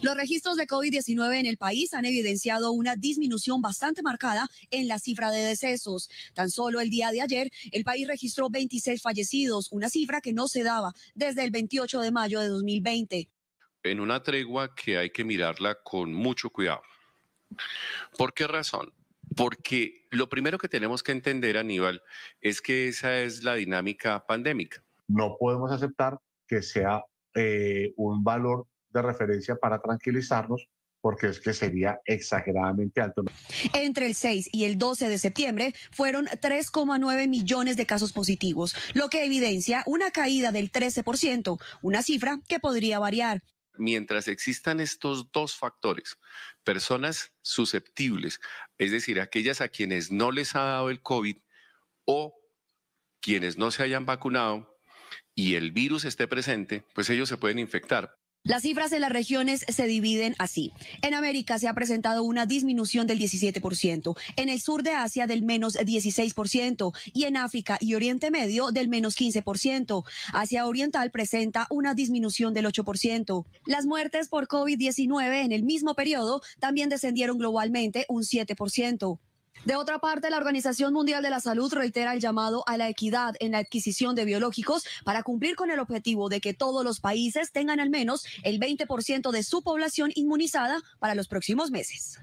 Los registros de COVID-19 en el país han evidenciado una disminución bastante marcada en la cifra de decesos. Tan solo el día de ayer, el país registró 26 fallecidos, una cifra que no se daba desde el 28 de mayo de 2020. En una tregua que hay que mirarla con mucho cuidado. ¿Por qué razón? Porque lo primero que tenemos que entender, Aníbal, es que esa es la dinámica pandémica. No podemos aceptar que sea eh, un valor de referencia para tranquilizarnos porque es que sería exageradamente alto. Entre el 6 y el 12 de septiembre fueron 3,9 millones de casos positivos, lo que evidencia una caída del 13%, una cifra que podría variar. Mientras existan estos dos factores, personas susceptibles, es decir, aquellas a quienes no les ha dado el COVID o quienes no se hayan vacunado y el virus esté presente, pues ellos se pueden infectar. Las cifras en las regiones se dividen así. En América se ha presentado una disminución del 17%, en el sur de Asia del menos 16% y en África y Oriente Medio del menos 15%. Asia Oriental presenta una disminución del 8%. Las muertes por COVID-19 en el mismo periodo también descendieron globalmente un 7%. De otra parte, la Organización Mundial de la Salud reitera el llamado a la equidad en la adquisición de biológicos para cumplir con el objetivo de que todos los países tengan al menos el 20% de su población inmunizada para los próximos meses.